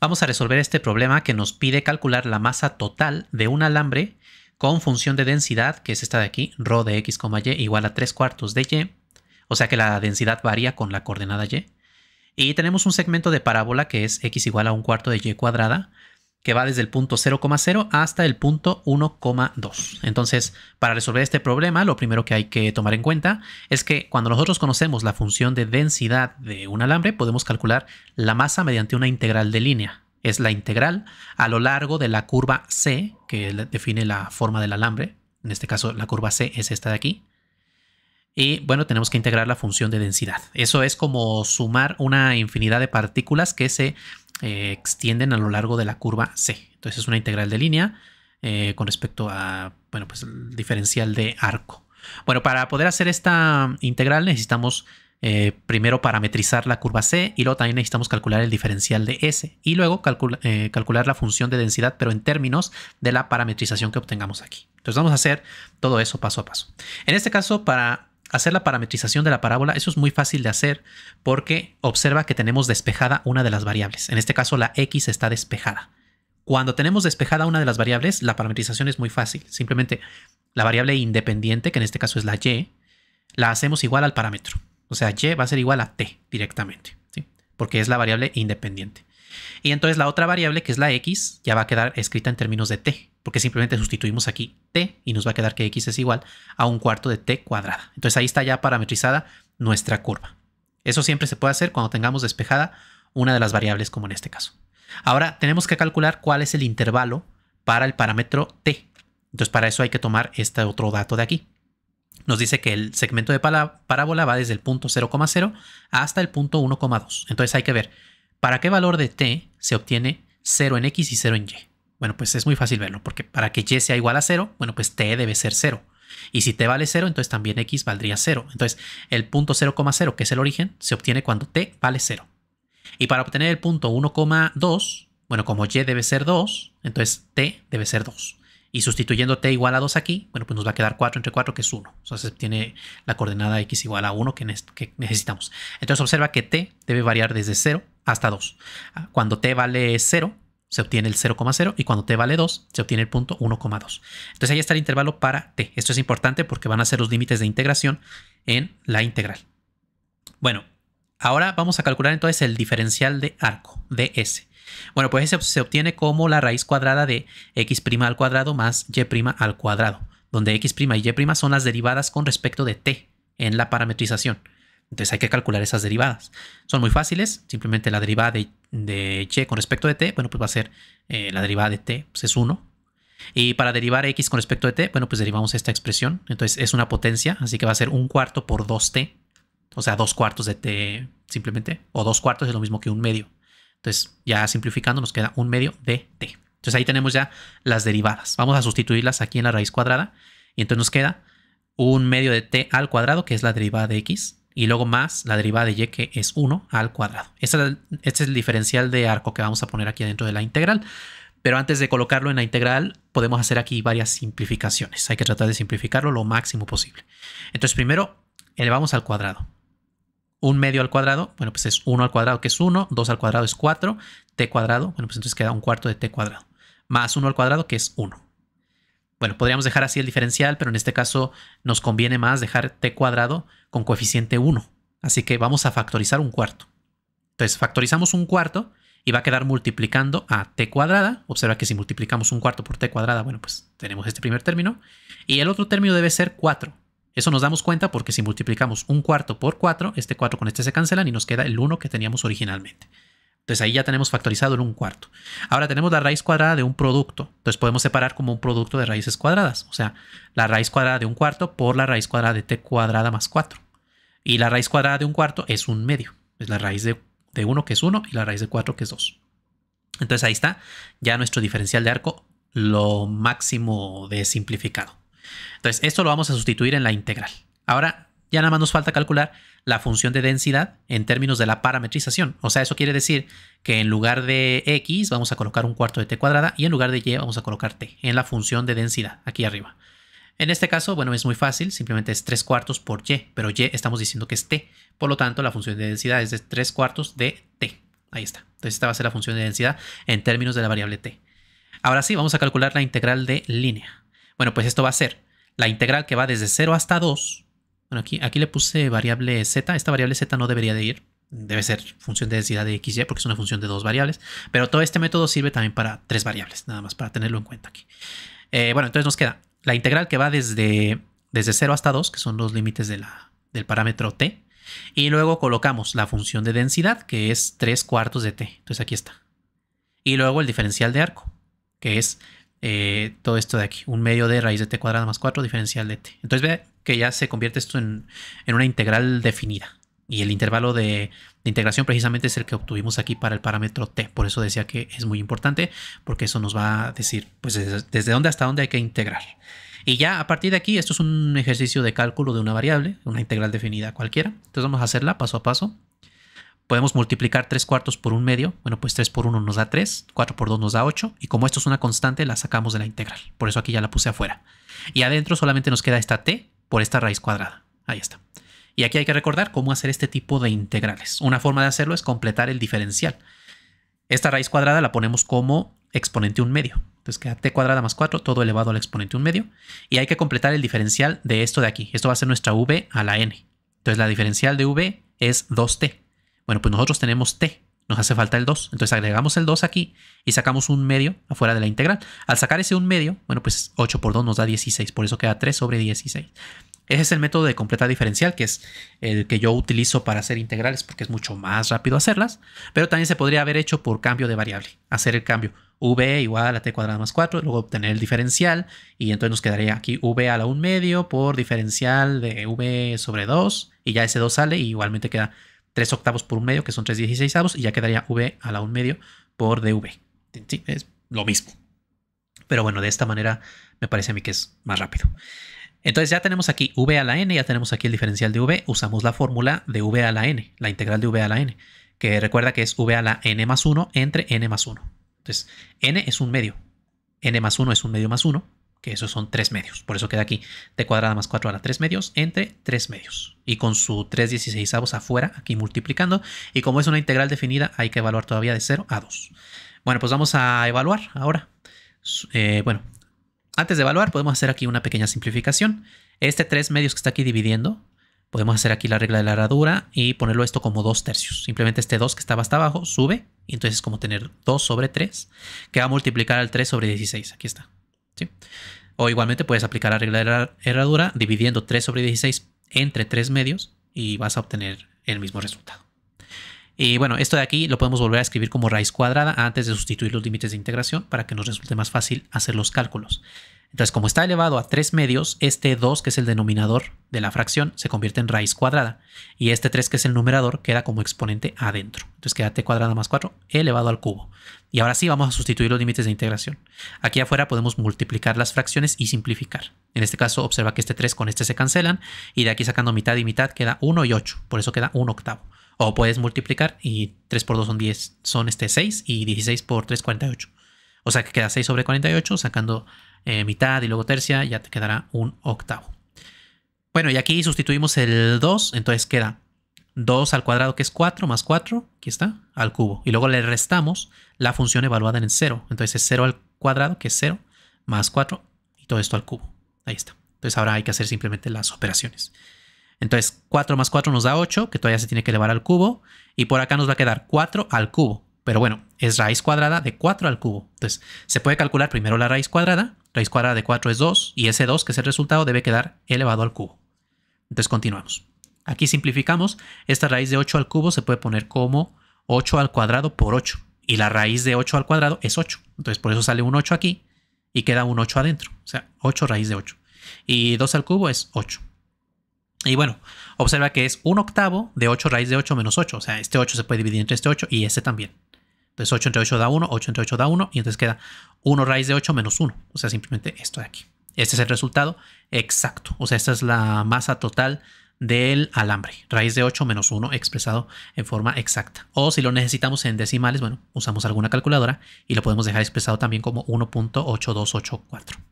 Vamos a resolver este problema que nos pide calcular la masa total de un alambre con función de densidad, que es esta de aquí, ρ de x, y igual a 3 cuartos de y, o sea que la densidad varía con la coordenada y. Y tenemos un segmento de parábola que es x igual a un cuarto de y cuadrada, que va desde el punto 0,0 hasta el punto 1,2. Entonces, para resolver este problema, lo primero que hay que tomar en cuenta es que cuando nosotros conocemos la función de densidad de un alambre, podemos calcular la masa mediante una integral de línea. Es la integral a lo largo de la curva C, que define la forma del alambre. En este caso, la curva C es esta de aquí. Y bueno, tenemos que integrar la función de densidad. Eso es como sumar una infinidad de partículas que se eh, extienden a lo largo de la curva C. Entonces es una integral de línea eh, con respecto a, bueno, pues el diferencial de arco. Bueno, para poder hacer esta integral necesitamos eh, primero parametrizar la curva C y luego también necesitamos calcular el diferencial de S y luego calcular la función de densidad, pero en términos de la parametrización que obtengamos aquí. Entonces vamos a hacer todo eso paso a paso. En este caso, para hacer la parametrización de la parábola, eso es muy fácil de hacer porque observa que tenemos despejada una de las variables. En este caso la x está despejada. Cuando tenemos despejada una de las variables, la parametrización es muy fácil. Simplemente la variable independiente, que en este caso es la y, la hacemos igual al parámetro. O sea, y va a ser igual a t directamente, porque es la variable independiente. Y entonces la otra variable, que es la x, ya va a quedar escrita en términos de t, porque simplemente sustituimos aquí t y nos va a quedar que x es igual a un cuarto de t cuadrada. Entonces ahí está ya parametrizada nuestra curva. Eso siempre se puede hacer cuando tengamos despejada una de las variables, como en este caso. Ahora tenemos que calcular cuál es el intervalo para el parámetro t. Entonces para eso hay que tomar este otro dato de aquí. Nos dice que el segmento de parábola va desde el punto 0,0 hasta el punto 1,2. Entonces hay que ver ¿Para qué valor de t se obtiene 0 en x y 0 en y? Bueno, pues es muy fácil verlo, porque para que y sea igual a 0, bueno, pues t debe ser 0. Y si t vale 0, entonces también x valdría 0. Entonces, el punto 0,0, que es el origen, se obtiene cuando t vale 0. Y para obtener el punto 1,2, bueno, como y debe ser 2, entonces t debe ser 2. Y sustituyendo t igual a 2 aquí, bueno, pues nos va a quedar 4 entre 4, que es 1. Entonces se tiene la coordenada x igual a 1 que necesitamos. Entonces observa que t debe variar desde 0 hasta 2. Cuando t vale 0, se obtiene el 0,0 y cuando t vale 2 se obtiene el punto 1,2. Entonces ahí está el intervalo para t. Esto es importante porque van a ser los límites de integración en la integral. Bueno, ahora vamos a calcular entonces el diferencial de arco, de S. Bueno, pues ese se obtiene como la raíz cuadrada de x' al cuadrado más y' al cuadrado, donde x' y y' son las derivadas con respecto de t en la parametrización. Entonces hay que calcular esas derivadas. Son muy fáciles, simplemente la derivada de, y con respecto de t, bueno, pues va a ser eh, la derivada de t, pues es 1. Y para derivar x con respecto de t, bueno, pues derivamos esta expresión. Entonces es una potencia, así que va a ser un cuarto por 2t, o sea, dos cuartos de t simplemente, o dos cuartos es lo mismo que un medio. Entonces ya simplificando nos queda un medio de t. Entonces ahí tenemos ya las derivadas. Vamos a sustituirlas aquí en la raíz cuadrada y entonces nos queda un medio de t al cuadrado, que es la derivada de x, y luego más la derivada de y que es 1 al cuadrado. Este, es el diferencial de arco que vamos a poner aquí dentro de la integral. Pero antes de colocarlo en la integral, podemos hacer aquí varias simplificaciones. Hay que tratar de simplificarlo lo máximo posible. Entonces primero elevamos al cuadrado. Un medio al cuadrado, bueno pues es 1 al cuadrado que es 1, 2 al cuadrado es 4, t cuadrado, bueno pues entonces queda un cuarto de t cuadrado. Más 1 al cuadrado que es 1. Bueno, podríamos dejar así el diferencial, pero en este caso nos conviene más dejar t cuadrado con coeficiente 1. Así que vamos a factorizar un cuarto. Entonces factorizamos un cuarto y va a quedar multiplicando a t cuadrada. Observa que si multiplicamos un cuarto por t cuadrada, bueno, pues tenemos este primer término. Y el otro término debe ser 4. Eso nos damos cuenta porque si multiplicamos un cuarto por 4, este 4 con este se cancelan y nos queda el 1 que teníamos originalmente. Entonces ahí ya tenemos factorizado en un cuarto. Ahora tenemos la raíz cuadrada de un producto. Entonces podemos separar como un producto de raíces cuadradas. O sea, la raíz cuadrada de un cuarto por la raíz cuadrada de t cuadrada más 4. Y la raíz cuadrada de un cuarto es un medio. Es la raíz de, de 1 que es 1 y la raíz de 4 que es 2. Entonces ahí está ya nuestro diferencial de arco lo máximo de simplificado. Entonces esto lo vamos a sustituir en la integral. Ahora ya nada más nos falta calcular la función de densidad en términos de la parametrización. O sea, eso quiere decir que en lugar de x vamos a colocar un cuarto de t cuadrada y en lugar de y vamos a colocar t en la función de densidad, aquí arriba. En este caso, bueno, es muy fácil, simplemente es 3 cuartos por y, pero y estamos diciendo que es t. Por lo tanto, la función de densidad es de 3 cuartos de t. Ahí está. Entonces esta va a ser la función de densidad en términos de la variable t. Ahora sí, vamos a calcular la integral de línea. Bueno, pues esto va a ser la integral que va desde 0 hasta 2 bueno, aquí, aquí le puse variable z. Esta variable z no debería de ir. Debe ser función de densidad de x, y, porque es una función de dos variables. Pero todo este método sirve también para tres variables, nada más para tenerlo en cuenta aquí. Eh, bueno, entonces nos queda la integral que va desde, desde 0 hasta 2, que son los límites de la, del parámetro t. Y luego colocamos la función de densidad, que es 3 cuartos de t. Entonces aquí está. Y luego el diferencial de arco, que es eh, todo esto de aquí. Un medio de raíz de t cuadrada más 4 diferencial de t. Entonces ve, que ya se convierte esto en, una integral definida. Y el intervalo de, integración precisamente es el que obtuvimos aquí para el parámetro t. Por eso decía que es muy importante, porque eso nos va a decir pues, desde, dónde hasta dónde hay que integrar. Y ya a partir de aquí, esto es un ejercicio de cálculo de una variable, una integral definida cualquiera. Entonces vamos a hacerla paso a paso. Podemos multiplicar tres cuartos por un medio. Bueno, pues 3 por 1 nos da 3, 4 por 2 nos da 8. Y como esto es una constante, la sacamos de la integral. Por eso aquí ya la puse afuera. Y adentro solamente nos queda esta t, por esta raíz cuadrada. Ahí está. Y aquí hay que recordar cómo hacer este tipo de integrales. Una forma de hacerlo es completar el diferencial. Esta raíz cuadrada la ponemos como exponente 1 medio. Entonces queda t cuadrada más 4, todo elevado al exponente 1 medio. Y hay que completar el diferencial de esto de aquí. Esto va a ser nuestra v a la n. Entonces la diferencial de v es 2t. Bueno, pues nosotros tenemos t nos hace falta el 2. Entonces agregamos el 2 aquí y sacamos un medio afuera de la integral. Al sacar ese un medio, bueno, pues 8 por 2 nos da 16, por eso queda 3 sobre 16. Ese es el método de completa diferencial, que es el que yo utilizo para hacer integrales porque es mucho más rápido hacerlas, pero también se podría haber hecho por cambio de variable, hacer el cambio v igual a t cuadrada más 4, luego obtener el diferencial y entonces nos quedaría aquí v a la 1 medio por diferencial de v sobre 2 y ya ese 2 sale y igualmente queda 3 octavos por un medio, que son 3 avos, y ya quedaría V a la un medio por DV. es lo mismo. Pero bueno, de esta manera me parece a mí que es más rápido. Entonces ya tenemos aquí V a la N, ya tenemos aquí el diferencial de V, usamos la fórmula de V a la N, la integral de V a la N, que recuerda que es V a la N más 1 entre N más 1. Entonces, N es un medio, N más 1 es un medio más 1, que esos son 3 medios. Por eso queda aquí t cuadrada más 4 a la 3 medios entre 3 medios. Y con su 3 avos afuera, aquí multiplicando. Y como es una integral definida, hay que evaluar todavía de 0 a 2. Bueno, pues vamos a evaluar ahora. Eh, bueno, antes de evaluar podemos hacer aquí una pequeña simplificación. Este 3 medios que está aquí dividiendo, podemos hacer aquí la regla de la herradura y ponerlo esto como 2 tercios. Simplemente este 2 que estaba hasta abajo sube. Y entonces es como tener 2 sobre 3, que va a multiplicar al 3 sobre 16. Aquí está. O igualmente puedes aplicar la regla de la herradura dividiendo 3 sobre 16 entre 3 medios y vas a obtener el mismo resultado. Y bueno, esto de aquí lo podemos volver a escribir como raíz cuadrada antes de sustituir los límites de integración para que nos resulte más fácil hacer los cálculos. Entonces, como está elevado a 3 medios, este 2, que es el denominador de la fracción, se convierte en raíz cuadrada. Y este 3, que es el numerador, queda como exponente adentro. Entonces queda t cuadrada más 4 elevado al cubo. Y ahora sí vamos a sustituir los límites de integración. Aquí afuera podemos multiplicar las fracciones y simplificar. En este caso, observa que este 3 con este se cancelan. Y de aquí sacando mitad y mitad queda 1 y 8. Por eso queda 1 octavo. O puedes multiplicar y 3 por 2 son 10, son este 6 y 16 por 3, 48. O sea que queda 6 sobre 48, sacando eh, mitad y luego tercia, ya te quedará un octavo. Bueno, y aquí sustituimos el 2, entonces queda 2 al cuadrado que es 4 más 4, aquí está, al cubo. Y luego le restamos la función evaluada en el 0. Entonces es 0 al cuadrado que es 0 más 4 y todo esto al cubo. Ahí está. Entonces ahora hay que hacer simplemente las operaciones. Entonces 4 más 4 nos da 8, que todavía se tiene que elevar al cubo. Y por acá nos va a quedar 4 al cubo. Pero bueno, es raíz cuadrada de 4 al cubo. Entonces se puede calcular primero la raíz cuadrada. Raíz cuadrada de 4 es 2 y ese 2, que es el resultado, debe quedar elevado al cubo. Entonces continuamos. Aquí simplificamos. Esta raíz de 8 al cubo se puede poner como 8 al cuadrado por 8. Y la raíz de 8 al cuadrado es 8. Entonces por eso sale un 8 aquí y queda un 8 adentro. O sea, 8 raíz de 8. Y 2 al cubo es 8. Y bueno, observa que es un octavo de 8 raíz de 8 menos 8. O sea, este 8 se puede dividir entre este 8 y este también. Entonces 8 entre 8 da 1, 8 entre 8 da 1 y entonces queda 1 raíz de 8 menos 1. O sea, simplemente esto de aquí. Este es el resultado exacto. O sea, esta es la masa total del alambre. Raíz de 8 menos 1 expresado en forma exacta. O si lo necesitamos en decimales, bueno, usamos alguna calculadora y lo podemos dejar expresado también como 1.8284.